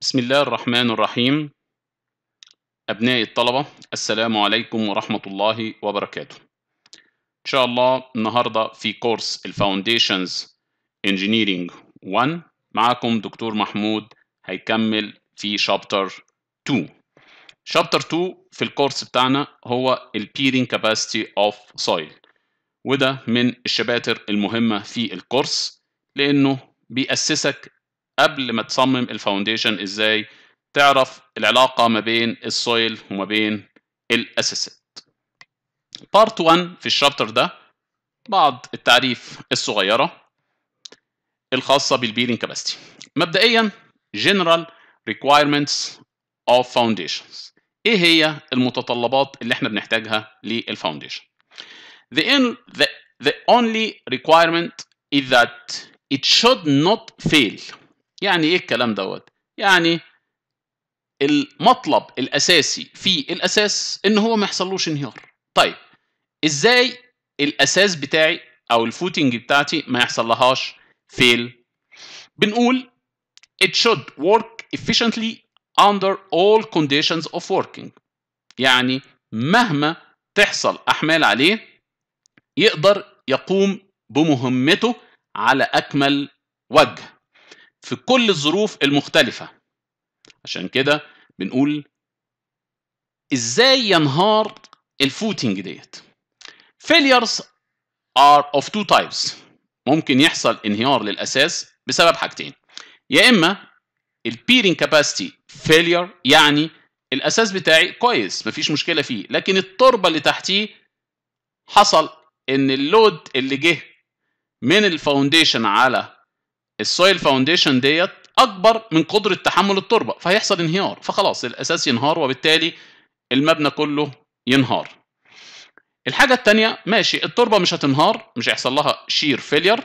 بسم الله الرحمن الرحيم أبنائي الطلبة السلام عليكم ورحمة الله وبركاته إن شاء الله النهاردة في كورس الفاونديشنز انجينيرينج 1 معاكم دكتور محمود هيكمل في شابتر 2 شابتر 2 في الكورس بتاعنا هو البيرين كاباستي اوف سويل وده من الشباتر المهمة في الكورس لأنه بيأسسك قبل ما تصمم الفاونديشن ازاي تعرف العلاقه ما بين السويل وما بين الاساسات بارت 1 في الشابتر ده بعض التعريف الصغيره الخاصه بالبيلينج كاباسيتي مبدئيا جنرال ريكويرمنتس اوف فاونديشنز ايه هي المتطلبات اللي احنا بنحتاجها للفاونديشن the, the, the only requirement is that it should not fail يعني ايه الكلام دوت يعني المطلب الاساسي في الاساس ان هو ما يحصلوش انهيار طيب ازاي الاساس بتاعي او الفوتنج بتاعتي ما لهاش فيل بنقول it should work efficiently under all conditions of working يعني مهما تحصل احمال عليه يقدر يقوم بمهمته على اكمل وجه في كل الظروف المختلفة عشان كده بنقول ازاي ينهار الفوتنج ديت failures are of two types ممكن يحصل انهيار للاساس بسبب حاجتين يا اما البيرنج كاباسيتي failure يعني الاساس بتاعي كويس مفيش مشكله فيه لكن التربه اللي تحتيه حصل ان اللود اللي جه من الفاونديشن على السويل فاونديشن ديت اكبر من قدره تحمل التربه فهيحصل انهيار فخلاص الاساس ينهار وبالتالي المبنى كله ينهار الحاجه الثانيه ماشي التربه مش هتنهار مش هيحصل لها شير فيلير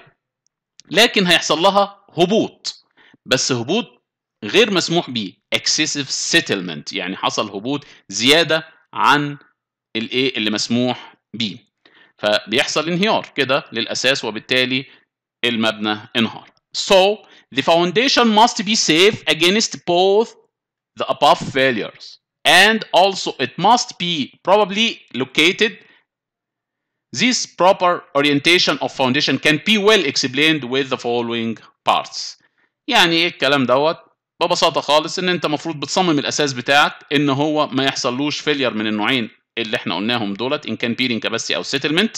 لكن هيحصل لها هبوط بس هبوط غير مسموح بيه اكسسيف سيتلمنت يعني حصل هبوط زياده عن الايه اللي مسموح بيه فبيحصل انهيار كده للاساس وبالتالي المبنى انهار So the foundation must be safe against both the above failures and also it must be probably located this proper orientation of foundation can be well explained with the following parts يعني ايه الكلام دوت ببساطة خالص ان انت مفروض بتصمم الاساس بتاعك ان هو ما يحصلوش فيلير من النوعين اللي احنا قلناهم دولت ان كان بيرنج كاباسيتي او سيتلمنت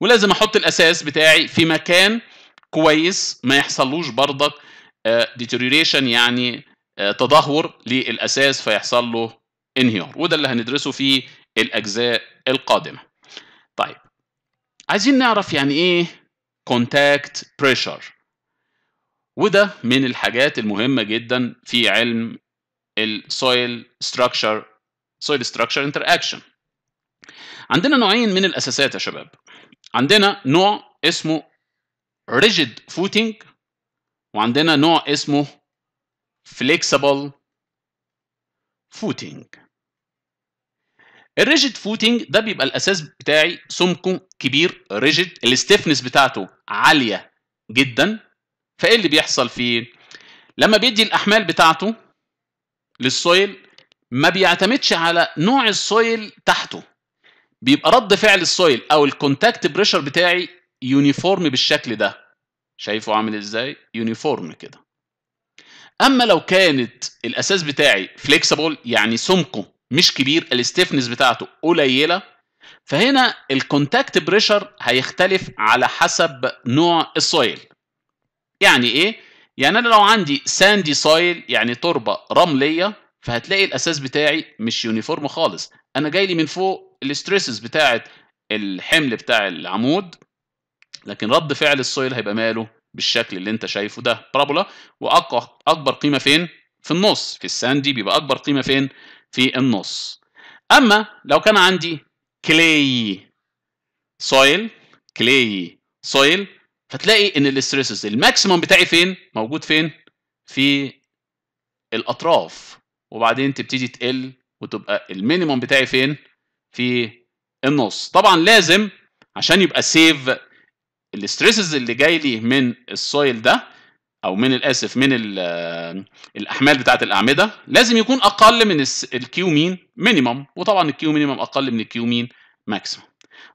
ولازم احط الاساس بتاعي في مكان كويس ما يحصلوش برضك ديتيريوريشن آه، يعني آه، تدهور للاساس فيحصل له انهيار وده اللي هندرسه في الاجزاء القادمه طيب عايزين نعرف يعني ايه كونتاكت بريشر وده من الحاجات المهمه جدا في علم السويل ستراكشر سويل ستراكشر انتراكشن عندنا نوعين من الاساسات يا شباب عندنا نوع اسمه rigid footing وعندنا نوع اسمه flexible footing الريجيد فوتنج ده بيبقى الاساس بتاعي سمكه كبير ريجيد الاستفنس بتاعته عاليه جدا فايه اللي بيحصل فيه لما بيدي الاحمال بتاعته للسويل ما بيعتمدش على نوع السويل تحته بيبقى رد فعل السويل او الكونتاكت بريشر بتاعي يونيفورم بالشكل ده شايفه عامل ازاي يونيفورم كده اما لو كانت الاساس بتاعي فليكسيبل يعني سمكه مش كبير الاستيفنس بتاعته قليله فهنا الكونتاكت بريشر هيختلف على حسب نوع السويل يعني ايه يعني انا لو عندي ساندي سويل يعني تربه رمليه فهتلاقي الاساس بتاعي مش يونيفورم خالص انا جاي لي من فوق الاستريسز بتاعه الحمل بتاع العمود لكن رد فعل السويل هيبقى ماله بالشكل اللي انت شايفه ده بارابولا واكبر قيمه فين في النص في الساندي بيبقى اكبر قيمه فين في النص اما لو كان عندي كلي سويل كلي سويل فتلاقي ان الاستريسز الماكسيمم بتاعي فين موجود فين في الاطراف وبعدين تبتدي تقل وتبقى المينيمم بتاعي فين في النص طبعا لازم عشان يبقى سيف الاستريسز اللي جاي لي من السويل ده او من الاسف من الاحمال بتاعه الاعمده لازم يكون اقل من الكيو مين مينيمم وطبعا الكيو مينيمم اقل من الكيو مين ماكسيمم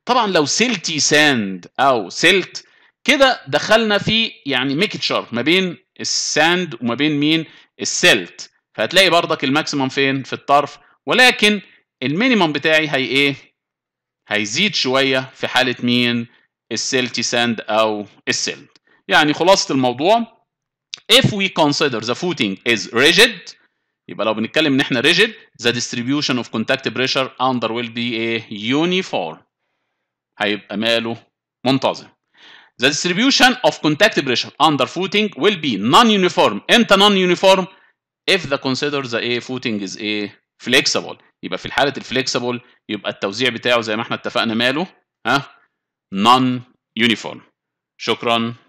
طبعا لو سيلتي ساند او سيلت كده دخلنا في يعني ميكتشر ما بين الساند وما بين مين السيلت فهتلاقي برضك الماكسيمم فين في الطرف ولكن المينيمم بتاعي هي ايه هيزيد شويه في حاله مين السيلتي ساند أو السيلد يعني خلاصة الموضوع if we consider the footing is rigid يبقى لو بنتكلم ان احنا rigid the distribution of contact pressure under will be a uniform هيبقى ماله منتظم The distribution of contact pressure under footing will be non-uniform. امتى non-uniform؟ if the consider the A footing is A flexible. يبقى في الحاله الفليكسبل يبقى التوزيع بتاعه زي ما احنا اتفقنا ماله ها non uniform. شكرا